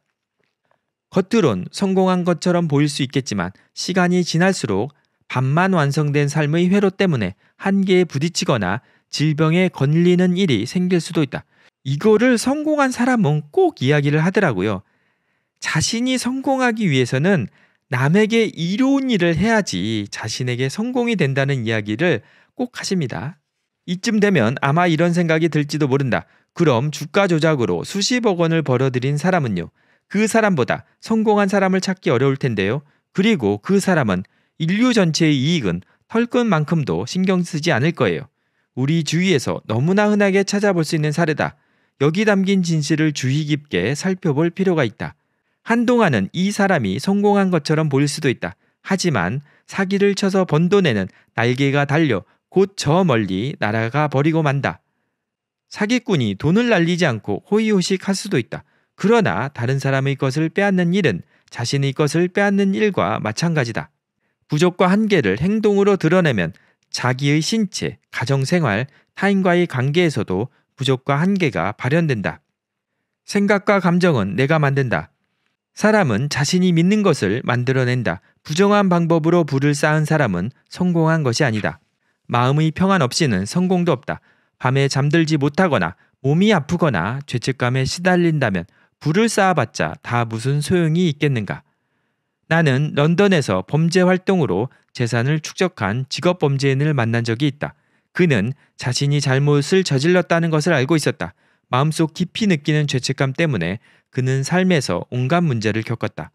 겉으론 성공한 것처럼 보일 수 있겠지만 시간이 지날수록 반만 완성된 삶의 회로 때문에 한계에 부딪히거나 질병에 걸리는 일이 생길 수도 있다. 이거를 성공한 사람은 꼭 이야기를 하더라고요. 자신이 성공하기 위해서는 남에게 이로운 일을 해야지 자신에게 성공이 된다는 이야기를 꼭 하십니다. 이쯤 되면 아마 이런 생각이 들지도 모른다. 그럼 주가 조작으로 수십억 원을 벌어들인 사람은요. 그 사람보다 성공한 사람을 찾기 어려울 텐데요. 그리고 그 사람은 인류 전체의 이익은 털끈만큼도 신경 쓰지 않을 거예요. 우리 주위에서 너무나 흔하게 찾아볼 수 있는 사례다. 여기 담긴 진실을 주의 깊게 살펴볼 필요가 있다. 한동안은 이 사람이 성공한 것처럼 보일 수도 있다. 하지만 사기를 쳐서 번 돈에는 날개가 달려 곧 저 멀리 날아가 버리고 만다. 사기꾼이 돈을 날리지 않고 호의호식할 수도 있다. 그러나 다른 사람의 것을 빼앗는 일은 자신의 것을 빼앗는 일과 마찬가지다. 부족과 한계를 행동으로 드러내면 자기의 신체, 가정생활, 타인과의 관계에서도 부족과 한계가 발현된다. 생각과 감정은 내가 만든다. 사람은 자신이 믿는 것을 만들어낸다. 부정한 방법으로 부를 쌓은 사람은 성공한 것이 아니다. 마음의 평안 없이는 성공도 없다. 밤에 잠들지 못하거나 몸이 아프거나 죄책감에 시달린다면 부를 쌓아봤자 다 무슨 소용이 있겠는가. 나는 런던에서 범죄 활동으로 재산을 축적한 직업 범죄인을 만난 적이 있다. 그는 자신이 잘못을 저질렀다는 것을 알고 있었다. 마음속 깊이 느끼는 죄책감 때문에 그는 삶에서 온갖 문제를 겪었다.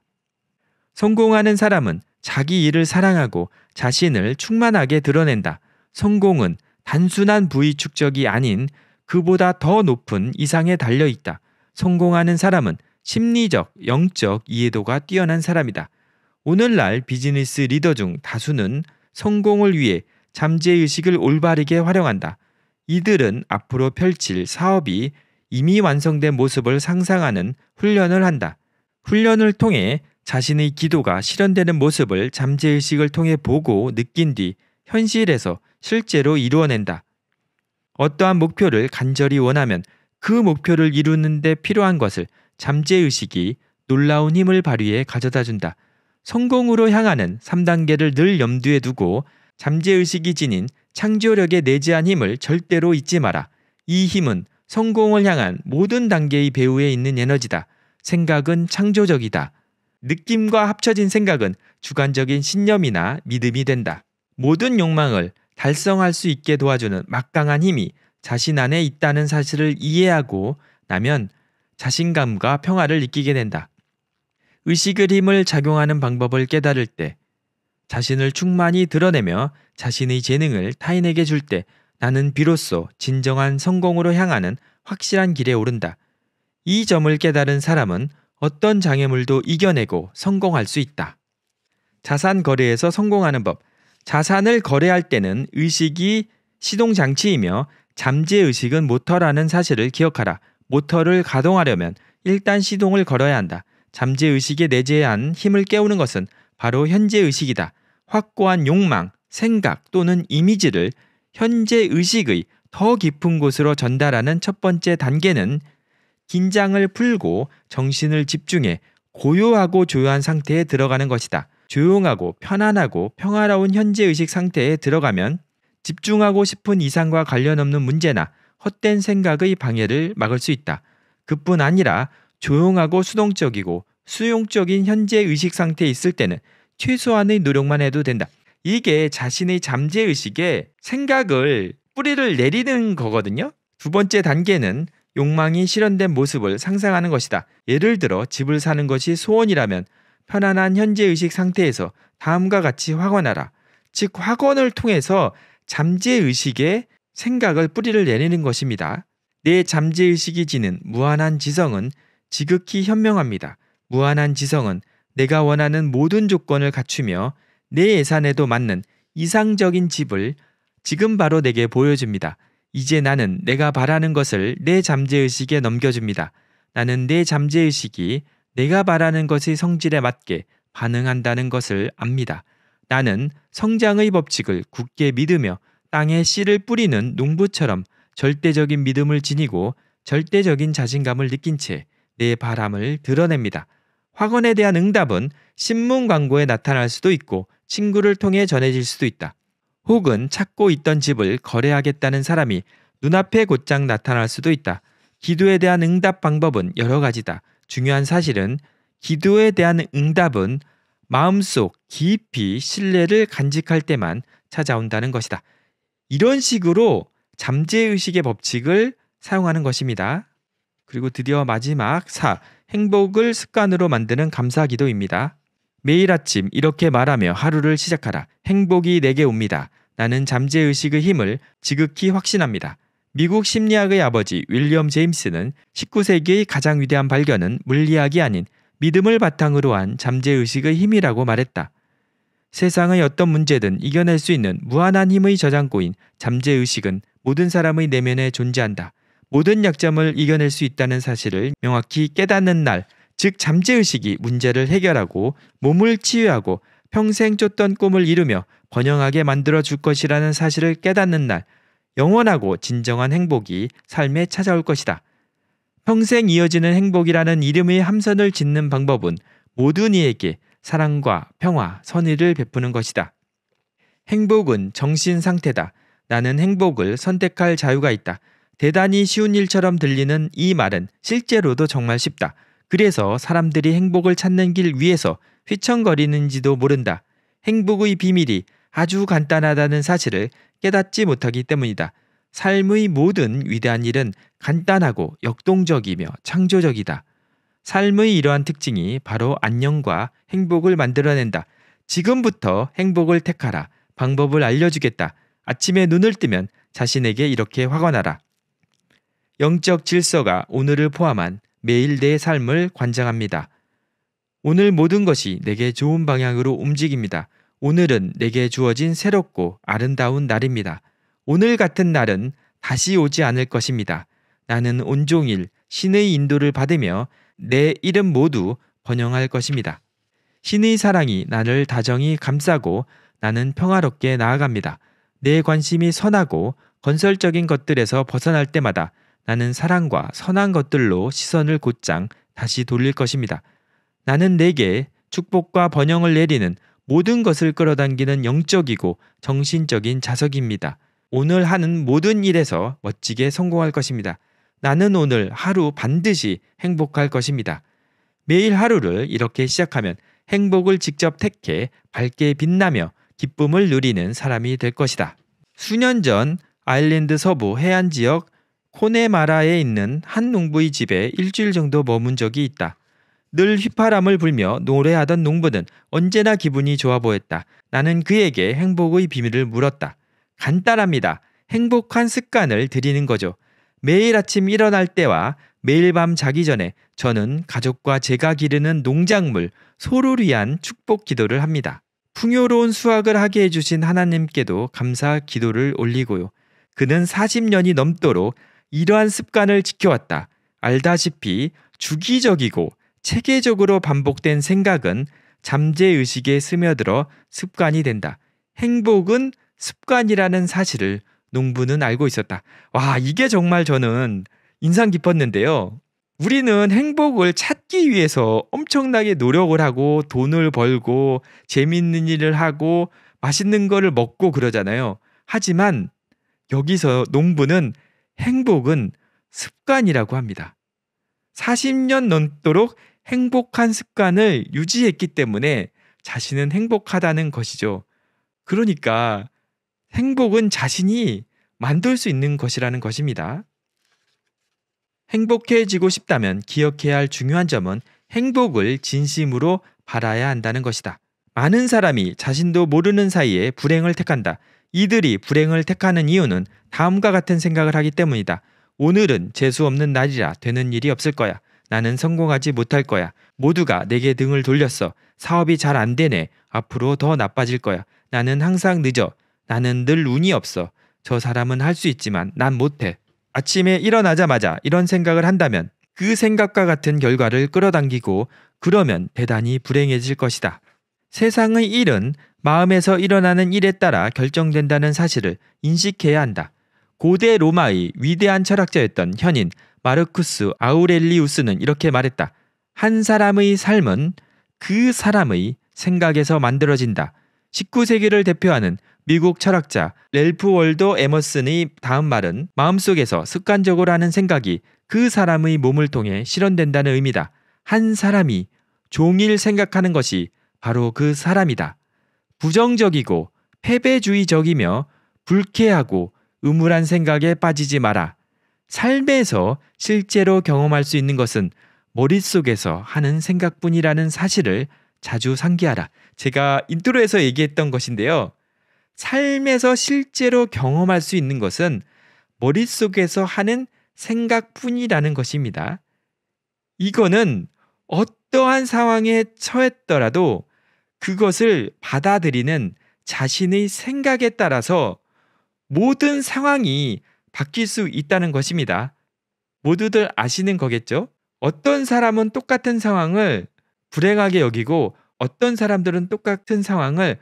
성공하는 사람은 자기 일을 사랑하고 자신을 충만하게 드러낸다. 성공은 단순한 부위 축적이 아닌 그보다 더 높은 이상에 달려 있다. 성공하는 사람은 심리적, 영적 이해도가 뛰어난 사람이다. 오늘날 비즈니스 리더 중 다수는 성공을 위해 잠재의식을 올바르게 활용한다. 이들은 앞으로 펼칠 사업이 이미 완성된 모습을 상상하는 훈련을 한다. 훈련을 통해 자신의 기도가 실현되는 모습을 잠재의식을 통해 보고 느낀 뒤 현실에서 실제로 이루어낸다. 어떠한 목표를 간절히 원하면 그 목표를 이루는데 필요한 것을 잠재의식이 놀라운 힘을 발휘해 가져다 준다. 성공으로 향하는 3단계를 늘 염두에 두고 잠재의식이 지닌 창조력에 내재한 힘을 절대로 잊지 마라. 이 힘은 성공을 향한 모든 단계의 배우에 있는 에너지다. 생각은 창조적이다. 느낌과 합쳐진 생각은 주관적인 신념이나 믿음이 된다. 모든 욕망을 달성할 수 있게 도와주는 막강한 힘이 자신 안에 있다는 사실을 이해하고 나면 자신감과 평화를 느끼게 된다. 의식의 힘을 작용하는 방법을 깨달을 때 자신을 충만히 드러내며 자신의 재능을 타인에게 줄 때 나는 비로소 진정한 성공으로 향하는 확실한 길에 오른다. 이 점을 깨달은 사람은 어떤 장애물도 이겨내고 성공할 수 있다. 자산 거래에서 성공하는 법. 자산을 거래할 때는 의식이 시동장치이며 잠재의식은 모터라는 사실을 기억하라. 모터를 가동하려면 일단 시동을 걸어야 한다. 잠재의식에 내재한 힘을 깨우는 것은 바로 현재의식이다. 확고한 욕망, 생각 또는 이미지를 현재 의식의 더 깊은 곳으로 전달하는 첫 번째 단계는 긴장을 풀고 정신을 집중해 고요하고 조용한 상태에 들어가는 것이다. 조용하고 편안하고 평화로운 현재 의식 상태에 들어가면 집중하고 싶은 이상과 관련 없는 문제나 헛된 생각의 방해를 막을 수 있다. 그뿐 아니라 조용하고 수동적이고 수용적인 현재 의식 상태에 있을 때는 최소한의 노력만 해도 된다. 이게 자신의 잠재의식에 생각을 뿌리를 내리는 거거든요. 두 번째 단계는 욕망이 실현된 모습을 상상하는 것이다. 예를 들어 집을 사는 것이 소원이라면 편안한 현재의식 상태에서 다음과 같이 확언하라. 즉, 확언을 통해서 잠재의식에 생각을 뿌리를 내리는 것입니다. 내 잠재의식이 지는 무한한 지성은 지극히 현명합니다. 무한한 지성은 내가 원하는 모든 조건을 갖추며 내 예산에도 맞는 이상적인 집을 지금 바로 내게 보여줍니다. 이제 나는 내가 바라는 것을 내 잠재의식에 넘겨줍니다. 나는 내 잠재의식이 내가 바라는 것의 성질에 맞게 반응한다는 것을 압니다. 나는 성장의 법칙을 굳게 믿으며 땅에 씨를 뿌리는 농부처럼 절대적인 믿음을 지니고 절대적인 자신감을 느낀 채 내 바람을 드러냅니다. 학원에 대한 응답은 신문 광고에 나타날 수도 있고 친구를 통해 전해질 수도 있다. 혹은 찾고 있던 집을 거래하겠다는 사람이 눈앞에 곧장 나타날 수도 있다. 기도에 대한 응답 방법은 여러 가지다. 중요한 사실은 기도에 대한 응답은 마음속 깊이 신뢰를 간직할 때만 찾아온다는 것이다. 이런 식으로 잠재의식의 법칙을 사용하는 것입니다. 그리고 드디어 마지막 4. 행복을 습관으로 만드는 감사 기도입니다. 매일 아침 이렇게 말하며 하루를 시작하라. 행복이 내게 옵니다. 나는 잠재의식의 힘을 지극히 확신합니다. 미국 심리학의 아버지 윌리엄 제임스는 19세기의 가장 위대한 발견은 물리학이 아닌 믿음을 바탕으로 한 잠재의식의 힘이라고 말했다. 세상의 어떤 문제든 이겨낼 수 있는 무한한 힘의 저장고인 잠재의식은 모든 사람의 내면에 존재한다. 모든 약점을 이겨낼 수 있다는 사실을 명확히 깨닫는 날, 즉 잠재의식이 문제를 해결하고 몸을 치유하고 평생 쫓던 꿈을 이루며 번영하게 만들어 줄 것이라는 사실을 깨닫는 날, 영원하고 진정한 행복이 삶에 찾아올 것이다. 평생 이어지는 행복이라는 이름의 함선을 짓는 방법은 모든 이에게 사랑과 평화, 선의를 베푸는 것이다. 행복은 정신 상태다. 나는 행복을 선택할 자유가 있다. 대단히 쉬운 일처럼 들리는 이 말은 실제로도 정말 쉽다. 그래서 사람들이 행복을 찾는 길 위에서 휘청거리는지도 모른다. 행복의 비밀이 아주 간단하다는 사실을 깨닫지 못하기 때문이다. 삶의 모든 위대한 일은 간단하고 역동적이며 창조적이다. 삶의 이러한 특징이 바로 안녕과 행복을 만들어낸다. 지금부터 행복을 택하라. 방법을 알려주겠다. 아침에 눈을 뜨면 자신에게 이렇게 확언하라. 영적 질서가 오늘을 포함한 매일 내 삶을 관장합니다. 오늘 모든 것이 내게 좋은 방향으로 움직입니다. 오늘은 내게 주어진 새롭고 아름다운 날입니다. 오늘 같은 날은 다시 오지 않을 것입니다. 나는 온종일 신의 인도를 받으며 내 이름 모두 번영할 것입니다. 신의 사랑이 나를 다정히 감싸고 나는 평화롭게 나아갑니다. 내 관심이 선하고 건설적인 것들에서 벗어날 때마다 나는 사랑과 선한 것들로 시선을 곧장 다시 돌릴 것입니다. 나는 내게 축복과 번영을 내리는 모든 것을 끌어당기는 영적이고 정신적인 자석입니다. 오늘 하는 모든 일에서 멋지게 성공할 것입니다. 나는 오늘 하루 반드시 행복할 것입니다. 매일 하루를 이렇게 시작하면 행복을 직접 택해 밝게 빛나며 기쁨을 누리는 사람이 될 것이다. 수년 전 아일랜드 서부 해안 지역 코네마라에 있는 한 농부의 집에 일주일 정도 머문 적이 있다. 늘 휘파람을 불며 노래하던 농부는 언제나 기분이 좋아 보였다. 나는 그에게 행복의 비밀을 물었다. 간단합니다. 행복한 습관을 드리는 거죠. 매일 아침 일어날 때와 매일 밤 자기 전에 저는 가족과 제가 기르는 농작물, 소를 위한 축복 기도를 합니다. 풍요로운 수확을 하게 해주신 하나님께도 감사 기도를 올리고요. 그는 40년이 넘도록 이러한 습관을 지켜왔다. 알다시피 주기적이고 체계적으로 반복된 생각은 잠재의식에 스며들어 습관이 된다. 행복은 습관이라는 사실을 농부는 알고 있었다. 와, 이게 정말 저는 인상 깊었는데요. 우리는 행복을 찾기 위해서 엄청나게 노력을 하고 돈을 벌고 재밌는 일을 하고 맛있는 거를 먹고 그러잖아요. 하지만 여기서 농부는 행복은 습관이라고 합니다. 40년 넘도록 행복한 습관을 유지했기 때문에 자신은 행복하다는 것이죠. 그러니까 행복은 자신이 만들 수 있는 것이라는 것입니다. 행복해지고 싶다면 기억해야 할 중요한 점은 행복을 진심으로 바라야 한다는 것이다. 많은 사람이 자신도 모르는 사이에 불행을 택한다. 이들이 불행을 택하는 이유는 다음과 같은 생각을 하기 때문이다. 오늘은 재수 없는 날이라 되는 일이 없을 거야. 나는 성공하지 못할 거야. 모두가 내게 등을 돌렸어. 사업이 잘 안 되네. 앞으로 더 나빠질 거야. 나는 항상 늦어. 나는 늘 운이 없어. 저 사람은 할 수 있지만 난 못해. 아침에 일어나자마자 이런 생각을 한다면 그 생각과 같은 결과를 끌어당기고 그러면 대단히 불행해질 것이다. 세상의 일은 마음에서 일어나는 일에 따라 결정된다는 사실을 인식해야 한다. 고대 로마의 위대한 철학자였던 현인 마르쿠스 아우렐리우스는 이렇게 말했다. 한 사람의 삶은 그 사람의 생각에서 만들어진다. 19세기를 대표하는 미국 철학자 렐프 월도 에머슨의 다음 말은 마음속에서 습관적으로 하는 생각이 그 사람의 몸을 통해 실현된다는 의미다. 한 사람이 종일 생각하는 것이 바로 그 사람이다. 부정적이고 패배주의적이며 불쾌하고 음울한 생각에 빠지지 마라. 삶에서 실제로 경험할 수 있는 것은 머릿속에서 하는 생각뿐이라는 사실을 자주 상기하라. 제가 인트로에서 얘기했던 것인데요. 삶에서 실제로 경험할 수 있는 것은 머릿속에서 하는 생각뿐이라는 것입니다. 이거는 어떠한 상황에 처했더라도 그것을 받아들이는 자신의 생각에 따라서 모든 상황이 바뀔 수 있다는 것입니다. 모두들 아시는 거겠죠? 어떤 사람은 똑같은 상황을 불행하게 여기고 어떤 사람들은 똑같은 상황을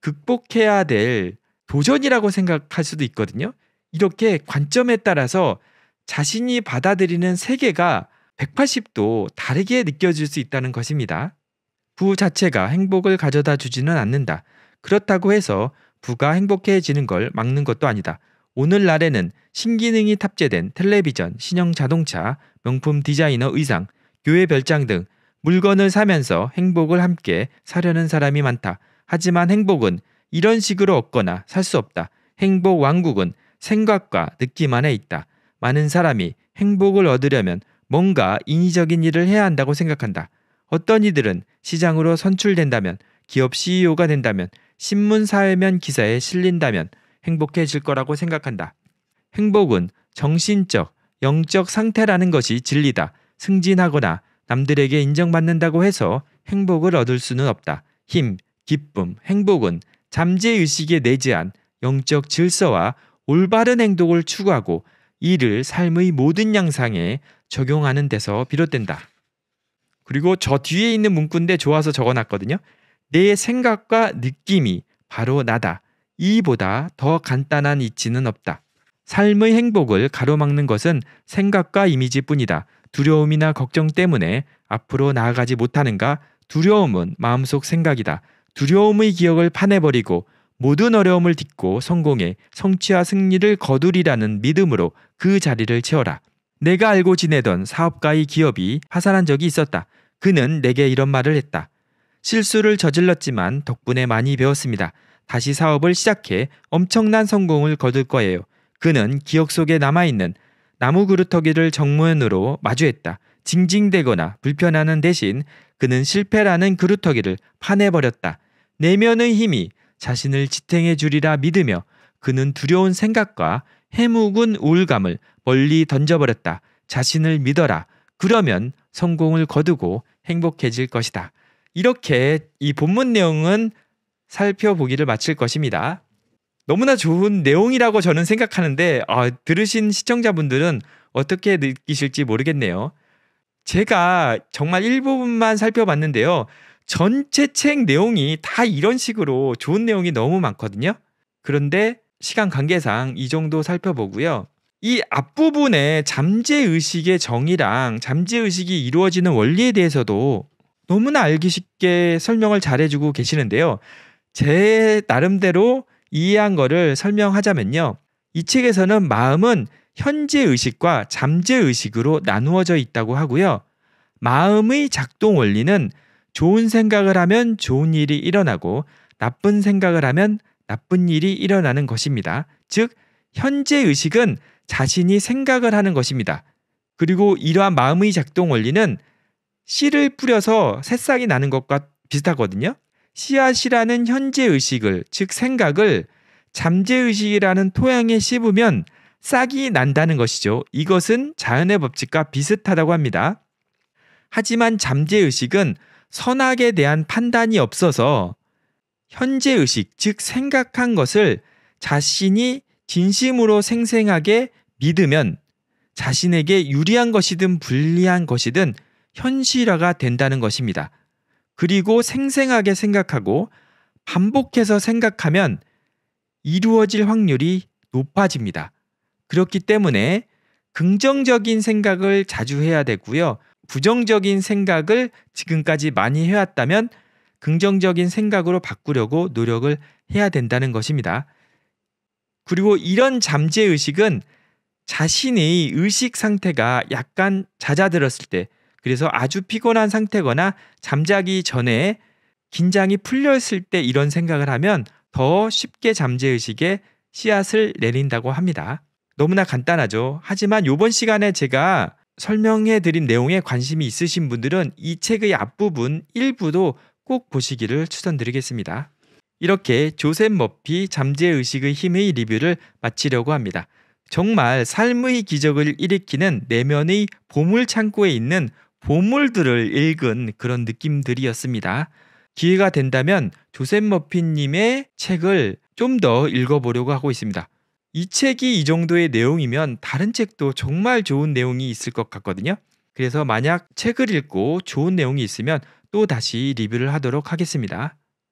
극복해야 될 도전이라고 생각할 수도 있거든요. 이렇게 관점에 따라서 자신이 받아들이는 세계가 180도 다르게 느껴질 수 있다는 것입니다. 부 자체가 행복을 가져다 주지는 않는다. 그렇다고 해서 부가 행복해지는 걸 막는 것도 아니다. 오늘날에는 신기능이 탑재된 텔레비전, 신형 자동차, 명품 디자이너 의상, 교회 별장 등 물건을 사면서 행복을 함께 사려는 사람이 많다. 하지만 행복은 이런 식으로 얻거나 살 수 없다. 행복 왕국은 생각과 느낌 안에 있다. 많은 사람이 행복을 얻으려면 뭔가 인위적인 일을 해야 한다고 생각한다. 어떤 이들은 시장으로 선출된다면, 기업 CEO가 된다면, 신문 사회면 기사에 실린다면 행복해질 거라고 생각한다. 행복은 정신적, 영적 상태라는 것이 진리다. 승진하거나 남들에게 인정받는다고 해서 행복을 얻을 수는 없다. 힘, 기쁨, 행복은 잠재의식에 내재한 영적 질서와 올바른 행동을 추구하고 이를 삶의 모든 양상에 적용하는 데서 비롯된다. 그리고 저 뒤에 있는 문구인데 좋아서 적어놨거든요. 내 생각과 느낌이 바로 나다. 이보다 더 간단한 이치는 없다. 삶의 행복을 가로막는 것은 생각과 이미지뿐이다. 두려움이나 걱정 때문에 앞으로 나아가지 못하는가? 두려움은 마음속 생각이다. 두려움의 기억을 파내버리고 모든 어려움을 딛고 성공해 성취와 승리를 거두리라는 믿음으로 그 자리를 채워라. 내가 알고 지내던 사업가의 기업이 파산한 적이 있었다. 그는 내게 이런 말을 했다. 실수를 저질렀지만 덕분에 많이 배웠습니다. 다시 사업을 시작해 엄청난 성공을 거둘 거예요. 그는 기억 속에 남아있는 나무 그루터기를 정면으로 마주했다. 징징대거나 불편하는 대신 그는 실패라는 그루터기를 파내버렸다. 내면의 힘이 자신을 지탱해 주리라 믿으며 그는 두려운 생각과 해묵은 우울감을 멀리 던져버렸다. 자신을 믿어라. 그러면 성공을 거두고 행복해질 것이다. 이렇게 이 본문 내용은 살펴보기를 마칠 것입니다. 너무나 좋은 내용이라고 저는 생각하는데 어, 들으신 시청자분들은 어떻게 느끼실지 모르겠네요. 제가 정말 일부분만 살펴봤는데요. 전체 책 내용이 다 이런 식으로 좋은 내용이 너무 많거든요. 그런데 시간 관계상 이 정도 살펴보고요. 이 앞부분에 잠재의식의 정의랑 잠재의식이 이루어지는 원리에 대해서도 너무나 알기 쉽게 설명을 잘해주고 계시는데요. 제 나름대로 이해한 거를 설명하자면요. 이 책에서는 마음은 현재의식과 잠재의식으로 나누어져 있다고 하고요. 마음의 작동 원리는 좋은 생각을 하면 좋은 일이 일어나고 나쁜 생각을 하면 나쁜 일이 일어나는 것입니다. 즉, 현재의식은 자신이 생각을 하는 것입니다. 그리고 이러한 마음의 작동 원리는 씨를 뿌려서 새싹이 나는 것과 비슷하거든요. 씨앗이라는 현재 의식을, 즉 생각을 잠재 의식이라는 토양에 씹으면 싹이 난다는 것이죠. 이것은 자연의 법칙과 비슷하다고 합니다. 하지만 잠재 의식은 선악에 대한 판단이 없어서 현재 의식, 즉 생각한 것을 자신이 진심으로 생생하게 믿으면 자신에게 유리한 것이든 불리한 것이든 현실화가 된다는 것입니다. 그리고 생생하게 생각하고 반복해서 생각하면 이루어질 확률이 높아집니다. 그렇기 때문에 긍정적인 생각을 자주 해야 되고요. 부정적인 생각을 지금까지 많이 해왔다면 긍정적인 생각으로 바꾸려고 노력을 해야 된다는 것입니다. 그리고 이런 잠재 의식은 자신의 의식 상태가 약간 잦아들었을 때 그래서 아주 피곤한 상태거나 잠자기 전에 긴장이 풀렸을 때 이런 생각을 하면 더 쉽게 잠재의식에 씨앗을 내린다고 합니다. 너무나 간단하죠. 하지만 요번 시간에 제가 설명해 드린 내용에 관심이 있으신 분들은 이 책의 앞부분 일부도 꼭 보시기를 추천드리겠습니다. 이렇게 조셉 머피 잠재의식의 힘의 리뷰를 마치려고 합니다. 정말 삶의 기적을 일으키는 내면의 보물창고에 있는 보물들을 읽은 그런 느낌들이었습니다. 기회가 된다면 조셉 머피님의 책을 좀 더 읽어보려고 하고 있습니다. 이 책이 이 정도의 내용이면 다른 책도 정말 좋은 내용이 있을 것 같거든요. 그래서 만약 책을 읽고 좋은 내용이 있으면 또 다시 리뷰를 하도록 하겠습니다.